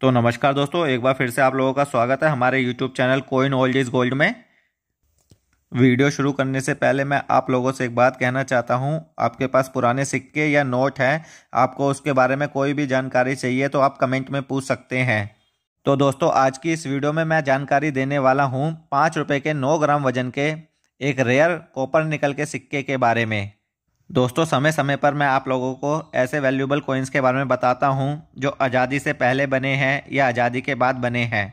तो नमस्कार दोस्तों एक बार फिर से आप लोगों का स्वागत है हमारे YouTube channel coin old is gold में वीडियो शुरू करने से पहले मैं आप लोगों से एक बात कहना चाहता हूं आपके पास पुराने सिक्के या नोट हैं आपको उसके बारे में कोई भी जानकारी चाहिए तो आप कमेंट में पूछ सकते हैं तो दोस्तों आज की इस वीडियो में मैं जानकारी देने वाला हूँ पाँच रुपये के नौ ग्राम वजन के एक रेयर कॉपर निकल के सिक्के के बारे में दोस्तों समय समय पर मैं आप लोगों को ऐसे वैल्यूबल कोइंस के बारे में बताता हूँ जो आज़ादी से पहले बने हैं या आज़ादी के बाद बने हैं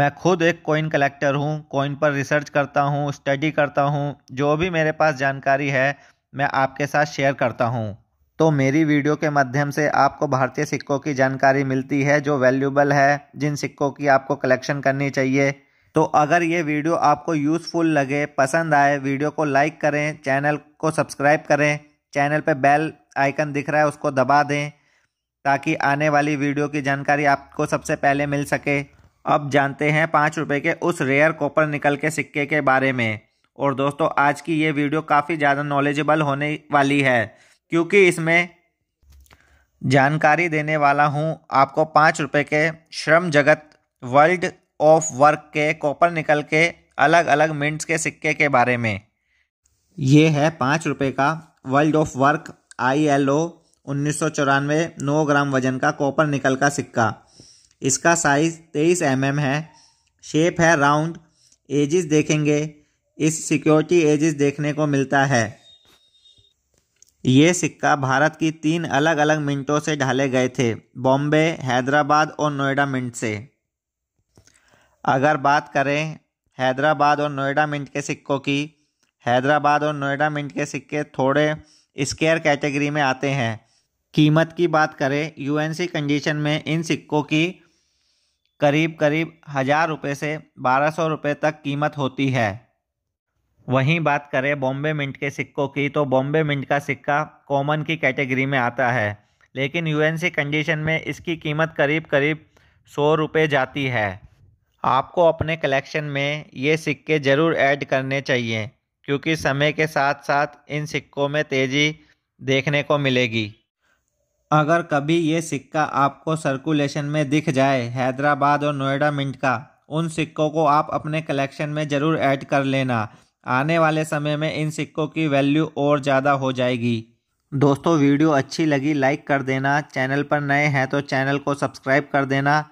मैं खुद एक कोइन कलेक्टर हूँ कोइन पर रिसर्च करता हूँ स्टडी करता हूँ जो भी मेरे पास जानकारी है मैं आपके साथ शेयर करता हूँ तो मेरी वीडियो के माध्यम से आपको भारतीय सिक्कों की जानकारी मिलती है जो वैल्यूबल है जिन सिक्कों की आपको कलेक्शन करनी चाहिए तो अगर ये वीडियो आपको यूज़फुल लगे पसंद आए वीडियो को लाइक करें चैनल को सब्सक्राइब करें चैनल पे बेल आइकन दिख रहा है उसको दबा दें ताकि आने वाली वीडियो की जानकारी आपको सबसे पहले मिल सके अब जानते हैं पाँच रुपये के उस रेयर कॉपर निकल के सिक्के के बारे में और दोस्तों आज की ये वीडियो काफ़ी ज़्यादा नॉलेजेबल होने वाली है क्योंकि इसमें जानकारी देने वाला हूँ आपको पाँच रुपये के श्रम जगत वर्ल्ड ऑफ वर्क के कॉपर निकल के अलग अलग मिंट्स के सिक्के के बारे में ये है पाँच रुपये का world of work I L O उन्नीस सौ चौरानवे नौ ग्राम वजन का कॉपर निकल का सिक्का इसका साइज़ तेईस एम mm है शेप है राउंड एजिस देखेंगे इस सिक्योरिटी एजिस देखने को मिलता है ये सिक्का भारत की तीन अलग अलग मिंटों से ढाले गए थे बॉम्बे हैदराबाद और नोएडा मिंट से अगर बात करें हैदराबाद और नोएडा मिंट के सिक्कों की हैदराबाद और नोएडा मिंट के सिक्के थोड़े स्केयर कैटेगरी में आते हैं कीमत की बात करें यूएनसी कंडीशन में इन सिक्कों की करीब करीब हज़ार रुपये से बारह सौ रुपये तक कीमत होती है वहीं बात करें बॉम्बे मिंट के सिक्कों की तो बॉम्बे मिंट का सिक्का कॉमन की कैटेगरी में आता है लेकिन यूएनसी कंडीशन में इसकी कीमत करीब करीब सौ रुपये जाती है आपको अपने कलेक्शन में ये सिक्के ज़रूर ऐड करने चाहिए क्योंकि समय के साथ साथ इन सिक्कों में तेज़ी देखने को मिलेगी अगर कभी ये सिक्का आपको सर्कुलेशन में दिख जाए हैदराबाद और नोएडा मिंट का उन सिक्कों को आप अपने कलेक्शन में ज़रूर ऐड कर लेना आने वाले समय में इन सिक्कों की वैल्यू और ज़्यादा हो जाएगी दोस्तों वीडियो अच्छी लगी लाइक कर देना चैनल पर नए हैं तो चैनल को सब्सक्राइब कर देना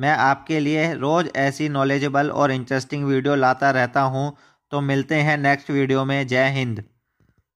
मैं आपके लिए रोज़ ऐसी नॉलेजेबल और इंटरेस्टिंग वीडियो लाता रहता हूँ तो मिलते हैं नेक्स्ट वीडियो में जय हिंद